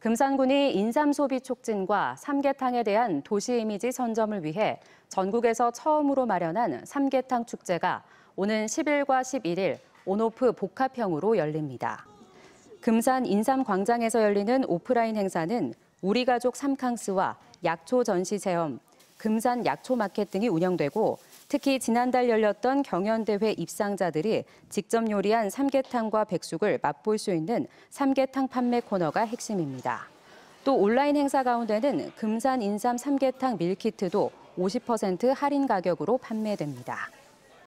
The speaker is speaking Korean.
금산군이 인삼 소비 촉진과 삼계탕에 대한 도시 이미지 선점을 위해 전국에서 처음으로 마련한 삼계탕 축제가 오는 10일과 11일 온오프 복합형으로 열립니다. 금산 인삼 광장에서 열리는 오프라인 행사는 우리 가족 삼캉스와 약초 전시 체험, 금산 약초마켓 등이 운영되고 특히 지난달 열렸던 경연대회 입상자들이 직접 요리한 삼계탕과 백숙을 맛볼 수 있는 삼계탕 판매 코너가 핵심입니다. 또 온라인 행사 가운데는 금산 인삼 삼계탕 밀키트도 50% 할인 가격으로 판매됩니다.